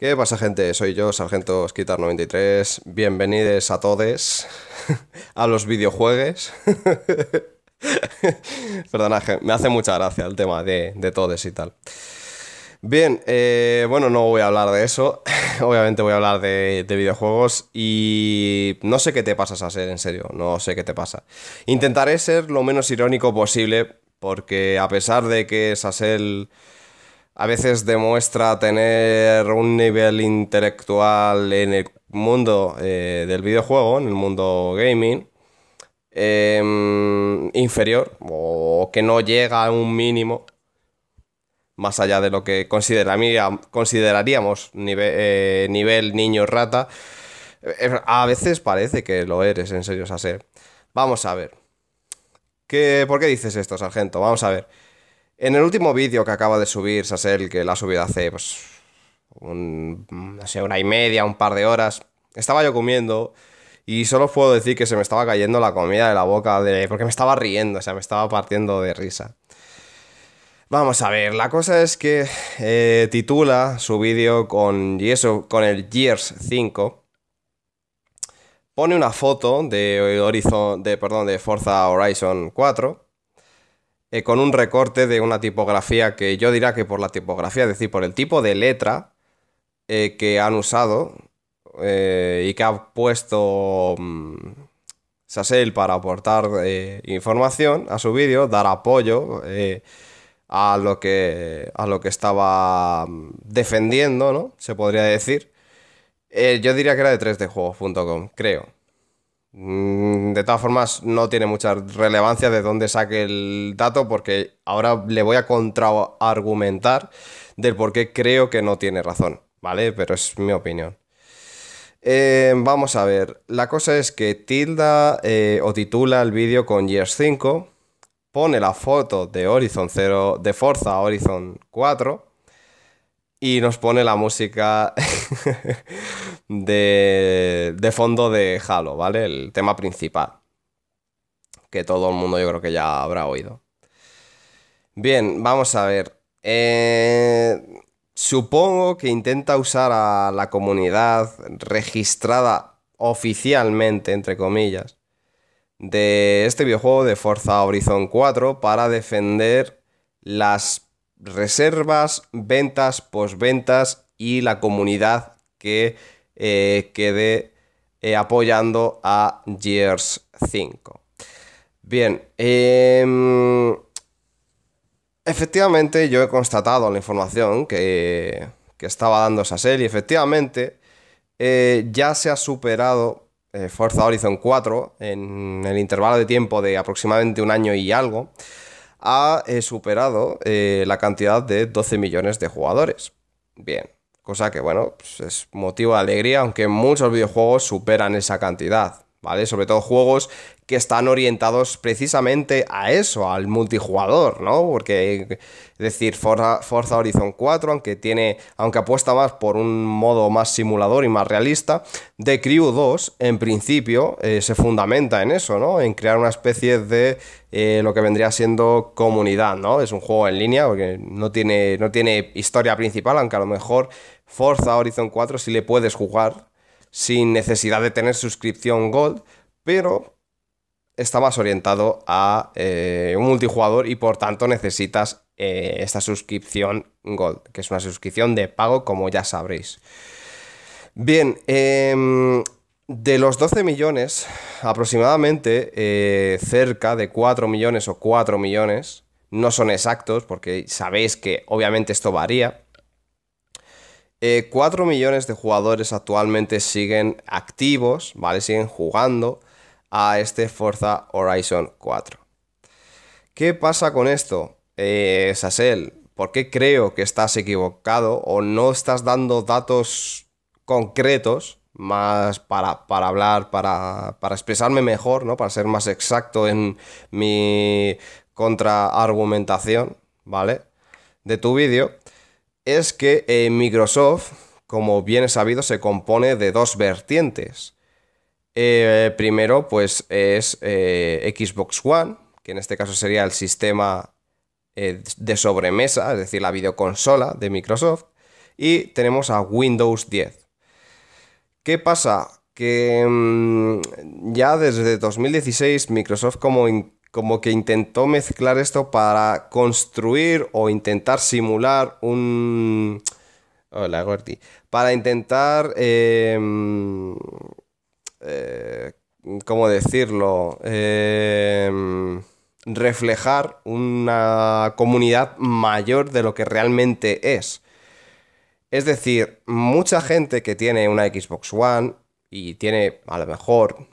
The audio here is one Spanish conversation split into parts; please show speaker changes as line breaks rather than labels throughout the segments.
¿Qué pasa, gente? Soy yo, Sargento Skitar93. Bienvenidos a todos a los videojuegos. Perdona, me hace mucha gracia el tema de, de todes y tal. Bien, eh, bueno, no voy a hablar de eso. Obviamente voy a hablar de, videojuegos y no sé qué te pasa, a en serio, no sé qué te pasa. Intentaré ser lo menos irónico posible porque a pesar de que Sasel a veces demuestra tener un nivel intelectual en el mundo eh, del videojuego, en el mundo gaming, em, inferior o que no llega a un mínimo más allá de lo que consideraríamos nivel, eh, nivel niño rata. Eh, a veces parece que lo eres, en serio, ser Vamos a ver. ¿Qué, ¿Por qué dices esto, sargento? Vamos a ver. En el último vídeo que acaba de subir Sassel, que la ha subido hace, pues, un, no una y media, un par de horas, estaba yo comiendo y solo puedo decir que se me estaba cayendo la comida de la boca de, porque me estaba riendo, o sea, me estaba partiendo de risa. Vamos a ver, la cosa es que eh, titula su vídeo con, con el Gears 5. Pone una foto de, Horizon, de, perdón, de Forza Horizon 4 eh, con un recorte de una tipografía que yo diría que por la tipografía, es decir, por el tipo de letra eh, que han usado eh, y que ha puesto mmm, para aportar información a su vídeo, dar apoyo a, lo que, a lo que estaba mm, defendiendo, ¿no? Se podría decir. yo diría que era de 3djuegos.com, creo. Mm, de todas formas, no tiene mucha relevancia de dónde saque el dato porque ahora le voy a contraargumentar del por qué creo que no tiene razón, ¿vale? Pero es mi opinión. Eh, vamos a ver, la cosa es que tilda eh, o titula el vídeo con Years 5, pone la foto de Horizon 0, de Forza Horizon 4, y nos pone la música de, fondo de Halo, ¿vale? El tema principal, que todo el mundo yo creo que ya habrá oído. Bien, vamos a ver. Eh, supongo que intenta usar a la comunidad registrada oficialmente, entre comillas, de este videojuego de Forza Horizon 4 para defender las reservas, ventas, posventas y la comunidad que eh, quede eh, apoyando a Gears 5. Bien, em, efectivamente yo he constatado la información que, estaba dando esa y efectivamente eh, ya se ha superado Forza Horizon 4 en el intervalo de tiempo de aproximadamente un año y algo ha eh, superado eh, la cantidad de 12 millones de jugadores. Bien, cosa que bueno, pues es motivo de alegría, aunque muchos videojuegos superan esa cantidad, ¿vale? Sobre todo juegos que están orientados precisamente a eso, al multijugador, ¿no? Porque, es decir, Forza, Horizon 4, aunque tiene, aunque apuesta más por un modo más simulador y más realista, The Crew 2, en principio, eh, se fundamenta en eso, ¿no? En crear una especie de eh, lo que vendría siendo comunidad, ¿no? Es un juego en línea, porque no tiene, no tiene historia principal, aunque a lo mejor Forza Horizon 4 sí le puedes jugar sin necesidad de tener suscripción Gold, pero está más orientado a eh, un multijugador y por tanto necesitas eh, esta suscripción Gold, que es una suscripción de pago como ya sabréis. Bien, em, de los 12 millones, aproximadamente eh, cerca de 4 millones o 4 millones, no son exactos porque sabéis que obviamente esto varía, 4 millones de jugadores actualmente siguen activos, ¿vale? Siguen jugando a este Forza Horizon 4. ¿Qué pasa con esto, eh, Sasel? ¿Por qué creo que estás equivocado o no estás dando datos concretos más para, hablar, para, expresarme mejor, ¿no? para ser más exacto en mi contraargumentación, ¿vale? De tu vídeo, es que eh, Microsoft, como bien es sabido, se compone de dos vertientes. Eh, primero, pues es eh, Xbox One, que en este caso sería el sistema eh, de sobremesa, es decir, la videoconsola de Microsoft. Y tenemos a Windows 10. ¿Qué pasa? Que mm, ya desde 2016 Microsoft como, como que intentó mezclar esto para construir o intentar simular un... Hola, Para intentar eh, ¿cómo decirlo? Eh, reflejar una comunidad mayor de lo que realmente es. Es decir, mucha gente que tiene una Xbox One y tiene a lo mejor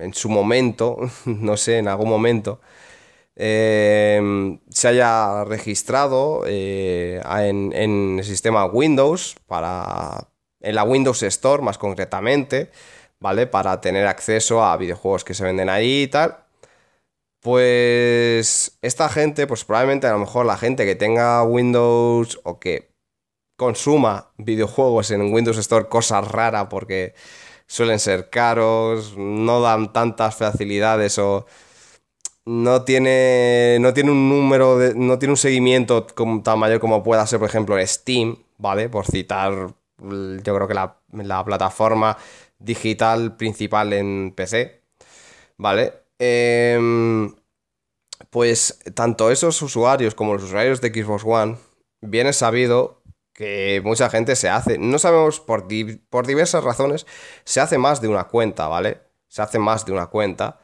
en su momento, no sé, en algún momento, eh, se haya registrado en, en, el sistema Windows para en la Windows Store más concretamente ¿vale? Para tener acceso a videojuegos que se venden ahí y tal. Pues esta gente, pues probablemente a lo mejor la gente que tenga Windows o que consuma videojuegos en Windows Store, cosa rara porque suelen ser caros, no dan tantas facilidades o no tiene, no tiene un número, de, no tiene un seguimiento como, tan mayor como pueda ser, por ejemplo, Steam, ¿vale? Por citar yo creo que la, plataforma digital principal en PC, ¿vale? Em, pues tanto esos usuarios como los usuarios de Xbox One, bien es sabido que mucha gente se hace, no sabemos por, por diversas razones, se hace más de una cuenta, ¿vale? Se hace más de una cuenta.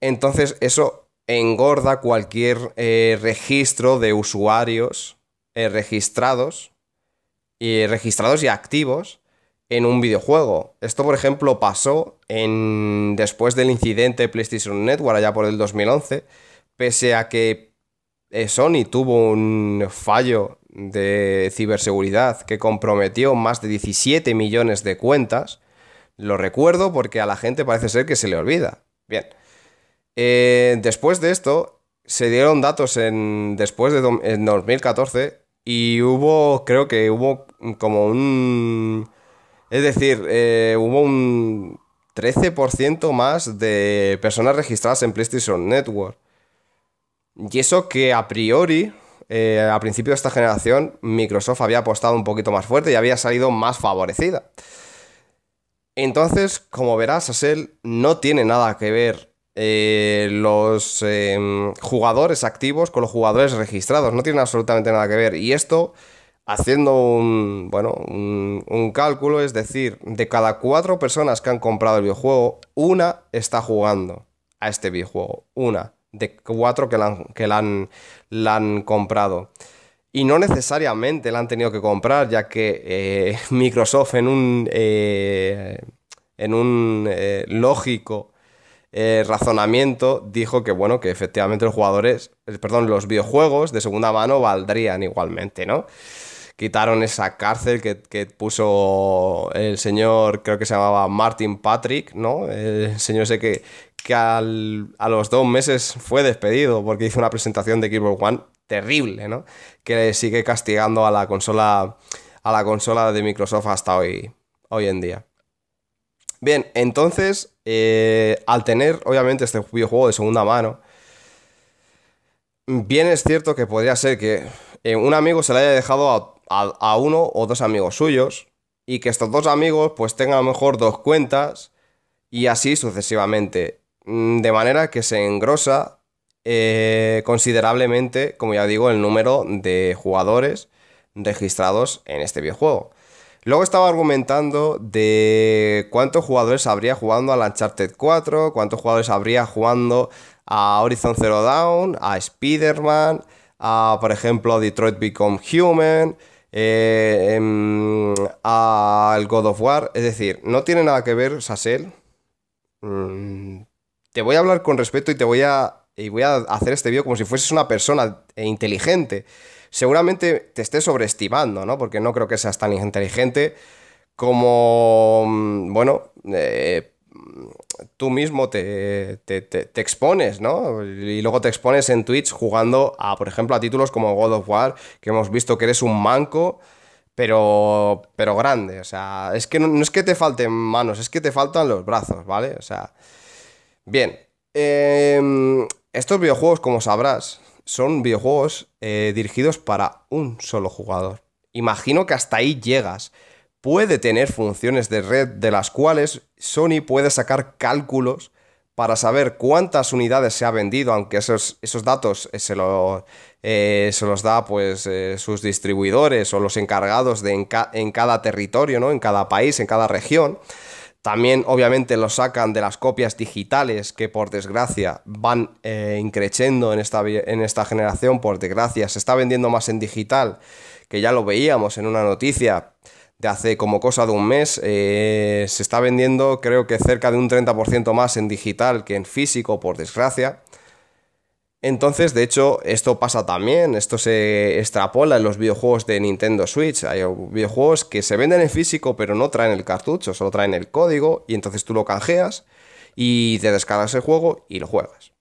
Entonces eso engorda cualquier eh, registro de usuarios eh, registrados registrados y activos en un videojuego. Esto, por ejemplo, pasó en, después del incidente de PlayStation Network allá por el 2011, pese a que eh, Sony tuvo un fallo de ciberseguridad que comprometió más de 17 millones de cuentas. Lo recuerdo porque a la gente parece ser que se le olvida. Bien. Eh, después de esto, se dieron datos en, después de en 2014 y hubo, creo que hubo como un... Es decir, eh, hubo un 13% más de personas registradas en PlayStation Network. Y eso que a priori, eh, a principio de esta generación, Microsoft había apostado un poquito más fuerte y había salido más favorecida. Entonces, como verás, Asel no tiene nada que ver eh, los em, jugadores activos con los jugadores registrados. No tienen absolutamente nada que ver. Y esto, haciendo un, bueno, un, cálculo, es decir, de cada cuatro personas que han comprado el videojuego, una está jugando a este videojuego. Una de cuatro que la han, que la comprado. Y no necesariamente la han tenido que comprar, ya que eh, Microsoft en un, eh, en un lógico eh, razonamiento dijo que, bueno, que efectivamente los jugadores, eh, perdón, los videojuegos de segunda mano valdrían igualmente, ¿no? Quitaron esa cárcel que, puso el señor, creo que se llamaba Martin Patrick, ¿no? El señor ese que, que a los dos meses fue despedido porque hizo una presentación de Xbox One terrible, ¿no? Que sigue castigando a la consola, a la consola de Microsoft hasta hoy, hoy en día. Bien, entonces, eh, al tener obviamente este videojuego de segunda mano, bien es cierto que podría ser que eh, un amigo se lo haya dejado a, uno o dos amigos suyos y que estos dos amigos pues tengan a lo mejor dos cuentas y así sucesivamente. Mm, de manera que se engrosa eh, considerablemente, como ya digo, el número de jugadores registrados en este videojuego. Luego estaba argumentando de cuántos jugadores habría jugando a Uncharted 4, cuántos jugadores habría jugando a Horizon Zero Dawn, a Spider-Man, a, por ejemplo, a Detroit Become Human, eh, em, al God of War. Es decir, no tiene nada que ver, Sassel. Mm, te voy a hablar con respeto y te voy a y voy a hacer este vídeo como si fueses una persona e inteligente. Seguramente te estés sobreestimando, ¿no? Porque no creo que seas tan inteligente como, mm, bueno, eh, tú mismo te, expones, ¿no? Y luego te expones en Twitch jugando a, por ejemplo, a títulos como God of War, que hemos visto que eres un manco, pero, pero grande. O sea, es que no, no es que te falten manos, es que te faltan los brazos, ¿vale? O sea, bien. Eh, estos videojuegos, como sabrás, son videojuegos eh, dirigidos para un solo jugador. Imagino que hasta ahí llegas. Puede tener funciones de red de las cuales Sony puede sacar cálculos para saber cuántas unidades se ha vendido, aunque esos, datos eh, se, eh, se, los da pues sus distribuidores o los encargados de en, en, cada territorio, ¿no? en cada país, en cada región. También obviamente lo sacan de las copias digitales que por desgracia van eh, en esta, en esta generación, por desgracia se está vendiendo más en digital, que ya lo veíamos en una noticia de hace como cosa de un mes, eh, se está vendiendo creo que cerca de un 30% más en digital que en físico, por desgracia. Entonces, de hecho, esto pasa también, esto se extrapola en los videojuegos de Nintendo Switch. Hay videojuegos que se venden en físico pero no traen el cartucho, solo traen el código y entonces tú lo canjeas y te descargas el juego y lo juegas.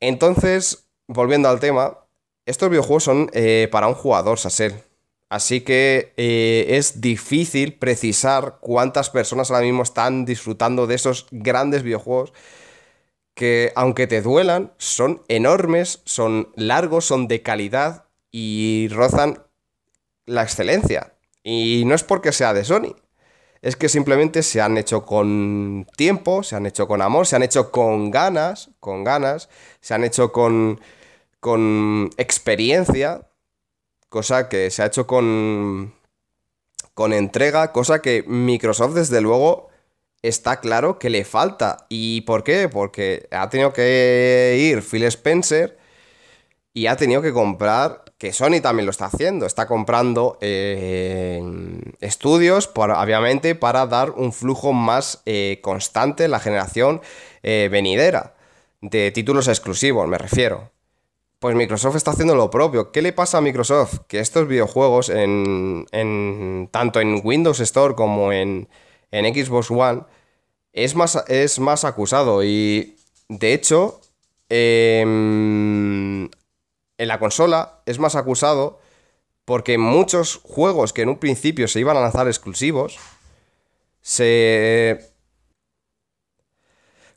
Entonces, volviendo al tema, estos videojuegos son eh, para un jugador, Sassel. Así que eh, es difícil precisar cuántas personas ahora mismo están disfrutando de esos grandes videojuegos que aunque te duelan, son enormes, son largos, son de calidad y rozan la excelencia. Y no es porque sea de Sony, es que simplemente se han hecho con tiempo, se han hecho con amor, se han hecho con ganas, con ganas, se han hecho con, con experiencia, cosa que se ha hecho con, con entrega, cosa que Microsoft desde luego está claro que le falta. ¿Y por qué? Porque ha tenido que ir Phil Spencer y ha tenido que comprar, que Sony también lo está haciendo, está comprando eh, estudios, obviamente, para dar un flujo más eh, constante en la generación eh, venidera de títulos exclusivos, me refiero. Pues Microsoft está haciendo lo propio. ¿Qué le pasa a Microsoft? Que estos videojuegos, en, tanto en Windows Store como en, en Xbox One, es más, acusado y de hecho em, en la consola es más acusado porque muchos juegos que en un principio se iban a lanzar exclusivos se...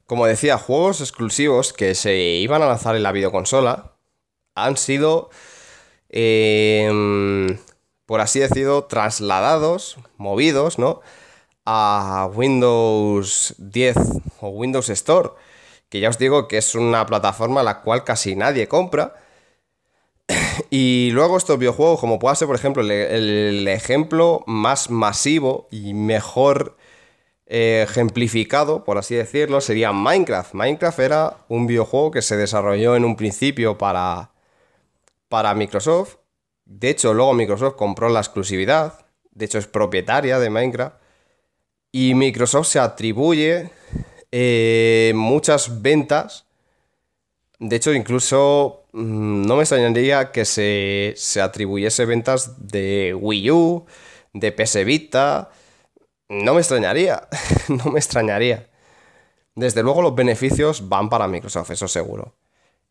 Como decía, juegos exclusivos que se iban a lanzar en la videoconsola han sido, em, por así decirlo, trasladados, movidos, ¿no? a Windows 10 o Windows Store, que ya os digo que es una plataforma la cual casi nadie compra. Y luego estos videojuegos, como pueda ser, por ejemplo, el, ejemplo más masivo y mejor eh, ejemplificado, por así decirlo, sería Minecraft. Minecraft era un videojuego que se desarrolló en un principio para, para Microsoft. De hecho, luego Microsoft compró la exclusividad. De hecho, es propietaria de Minecraft. Y Microsoft se atribuye eh, muchas ventas. De hecho, incluso mm, no me extrañaría que se, se atribuyese ventas de Wii U, de PS Vita. No me extrañaría, no me extrañaría. Desde luego los beneficios van para Microsoft, eso seguro.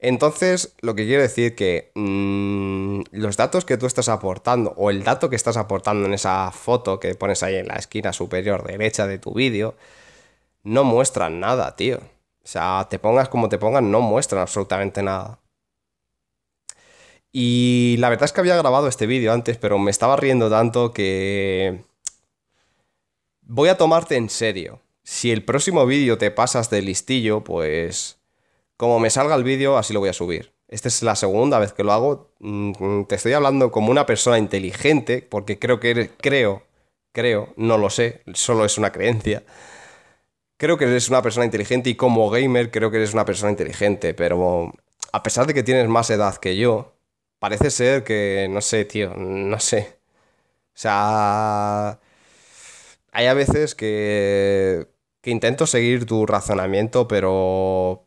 Entonces, lo que quiero decir que mm, los datos que tú estás aportando o el dato que estás aportando en esa foto que pones ahí en la esquina superior derecha de tu vídeo, no muestran nada, tío. O sea, te pongas como te pongas, no muestran absolutamente nada. Y la verdad es que había grabado este vídeo antes, pero me estaba riendo tanto que... Voy a tomarte en serio. Si el próximo vídeo te pasas de listillo, pues como me salga el vídeo, así lo voy a subir. Esta es la segunda vez que lo hago. Mm, mm, te estoy hablando como una persona inteligente, porque creo que eres, creo, creo, no lo sé, solo es una creencia. Creo que eres una persona inteligente y como gamer creo que eres una persona inteligente, pero a pesar de que tienes más edad que yo, parece ser que, no sé, tío, no sé. O sea, hay a veces que, que intento seguir tu razonamiento, pero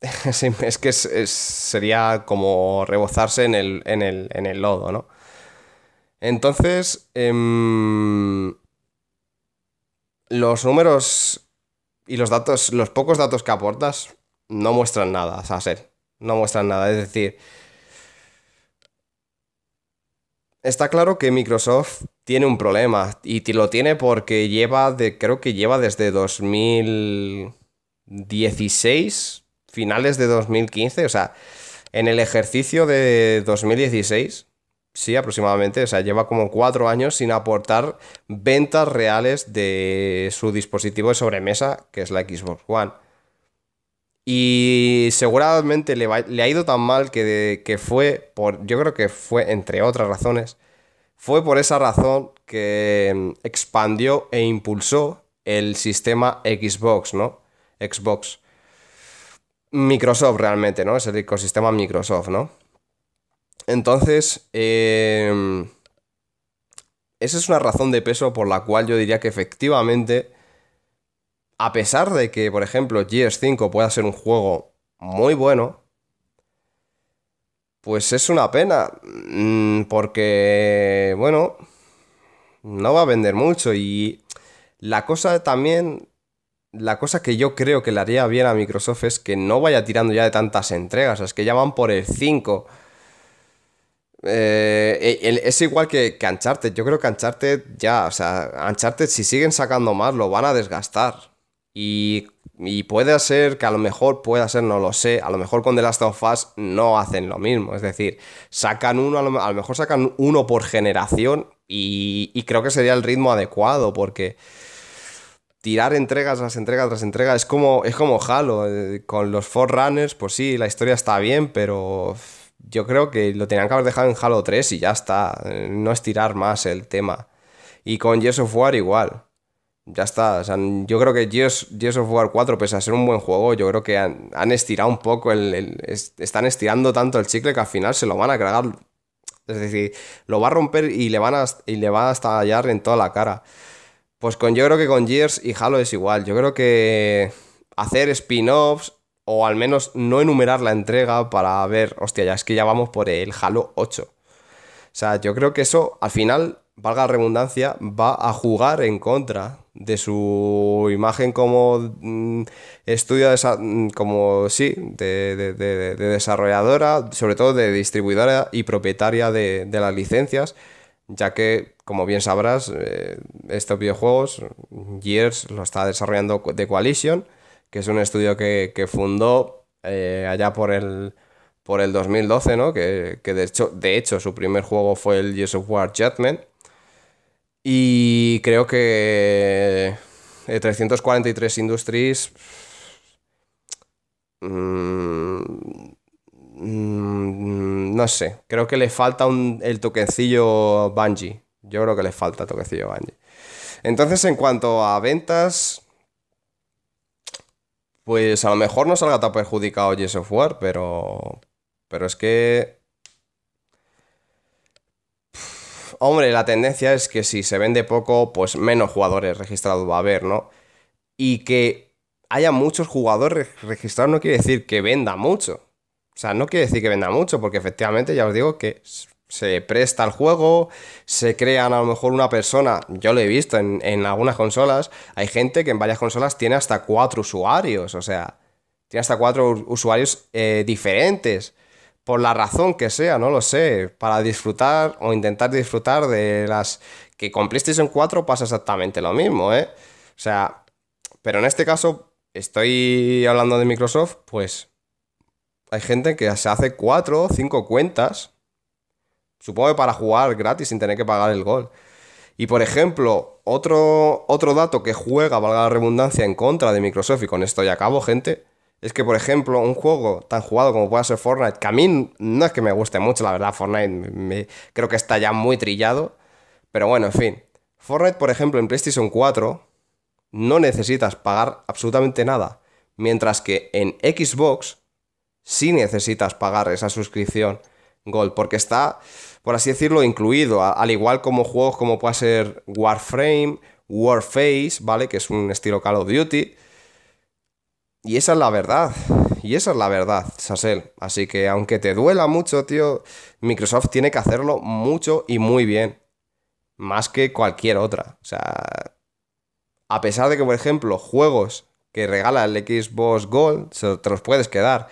es que sería como rebozarse en el, lodo, ¿no? Entonces, em, los números y los datos, los pocos datos que aportas, no muestran nada, o ser No muestran nada. Es decir, está claro que Microsoft tiene un problema y lo tiene porque lleva, de, creo que lleva desde 2016 finales de 2015, o sea, en el ejercicio de 2016, sí, aproximadamente, o sea, lleva como cuatro años sin aportar ventas reales de su dispositivo de sobremesa, que es la Xbox One. Y seguramente le, ha ido tan mal que, que fue, por, yo creo que fue, entre otras razones, fue por esa razón que mm, expandió e impulsó el sistema Xbox, ¿no? Xbox Microsoft realmente, ¿no? Es el ecosistema Microsoft, ¿no? Entonces, em, esa es una razón de peso por la cual yo diría que efectivamente, a pesar de que, por ejemplo, GS5 pueda ser un juego muy bueno, pues es una pena, mm, porque, bueno, no va a vender mucho y la cosa también la cosa que yo creo que le haría bien a Microsoft es que no vaya tirando ya de tantas entregas, es que ya van por el 5. Eh, e, es igual que, cancharte Uncharted. Yo creo que Uncharted ya, o sea, Uncharted si siguen sacando más lo van a desgastar. Y, y, puede ser que a lo mejor, puede ser, no lo sé, a lo mejor con The Last of Us no hacen lo mismo. Es decir, sacan uno, a lo, mejor sacan uno por generación y, y creo que sería el ritmo adecuado porque tirar entregas tras entregas tras entregas. Es como, es como Halo. Eh, con los Forerunners, pues sí, la historia está bien, pero yo creo que lo tenían que haber dejado en Halo 3 y ya está. Eh, no estirar más el tema. Y con Gears of War igual. Ya está. yo creo que Gears, of War 4, pese a ser un buen juego, yo creo que han, estirado un poco el, están estirando tanto el chicle que al final se lo van a cargar. Es decir, lo va a romper y le, van y le va a estallar en toda la cara. Pues con, yo creo que con Gears y Halo es igual. Yo creo que hacer spin-offs o al menos no enumerar la entrega para ver, hostia, ya es que ya vamos por el Halo 8. O sea, yo creo que eso al final, valga la redundancia, va a jugar en contra de su imagen como mm, estudio, de mm, como sí, de, de, desarrolladora, sobre todo de distribuidora y propietaria de las licencias ya que, como bien sabrás, eh, estos videojuegos, Gears lo está desarrollando The Coalition, que es un estudio que, fundó eh, allá por el, por el 2012, ¿no? Que, de, hecho, de hecho su primer juego fue el Gears of War Judgment. Y creo que 343 eh, Industries... Mm, Mm, no sé, creo que le falta el toquecillo Bungie. Yo creo que le falta toquecillo Bungie. Entonces, en cuanto a ventas, pues a lo mejor no salga tan perjudicado Yes of pero. Pero es que. hombre, la tendencia es que si se vende poco, pues menos jugadores registrados va a haber, ¿no? Y que haya muchos jugadores registrados no quiere decir que venda mucho. O sea, no quiere decir que venda mucho, porque efectivamente ya os digo que se presta al juego, se crean a lo mejor una persona, yo lo he visto en, algunas consolas, hay gente que en varias consolas tiene hasta cuatro usuarios, o sea, tiene hasta cuatro usuarios eh, diferentes, por la razón que sea, no lo sé, para disfrutar o intentar disfrutar de las que con PlayStation 4 pasa exactamente lo mismo, ¿eh? O sea, pero en este caso estoy hablando de Microsoft, pues hay gente que se hace cuatro o cinco cuentas, supongo que para jugar gratis sin tener que pagar el gol. Y por ejemplo, otro, otro dato que juega, valga la redundancia, en contra de Microsoft, y con esto ya acabo, gente, es que por ejemplo, un juego tan jugado como pueda ser Fortnite, que a mí no es que me guste mucho, la verdad, Fortnite creo que está ya muy trillado, pero bueno, en fin. Fortnite, por ejemplo, en PlayStation 4 no necesitas pagar absolutamente nada, mientras que en Xbox si necesitas pagar esa suscripción Gold, porque está, por así decirlo, incluido, al igual como juegos como puede ser Warframe, Warface, ¿vale? Que es un estilo Call of Duty. Y esa es la verdad. Y esa es la verdad, Sasel. Así que aunque te duela mucho, tío, Microsoft tiene que hacerlo mucho y muy bien. Más que cualquier otra. O sea, a pesar de que, por ejemplo, juegos que regala el Xbox Gold, te los puedes quedar.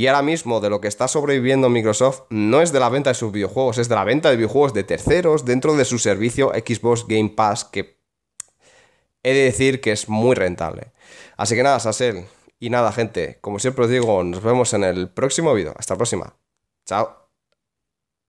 Y ahora mismo de lo que está sobreviviendo Microsoft no es de la venta de sus videojuegos, es de la venta de videojuegos de terceros dentro de su servicio Xbox Game Pass, que he de decir que es muy rentable. Así que nada, Sassel, Y nada, gente, como siempre os digo, nos vemos en el próximo vídeo. Hasta la próxima. Chao.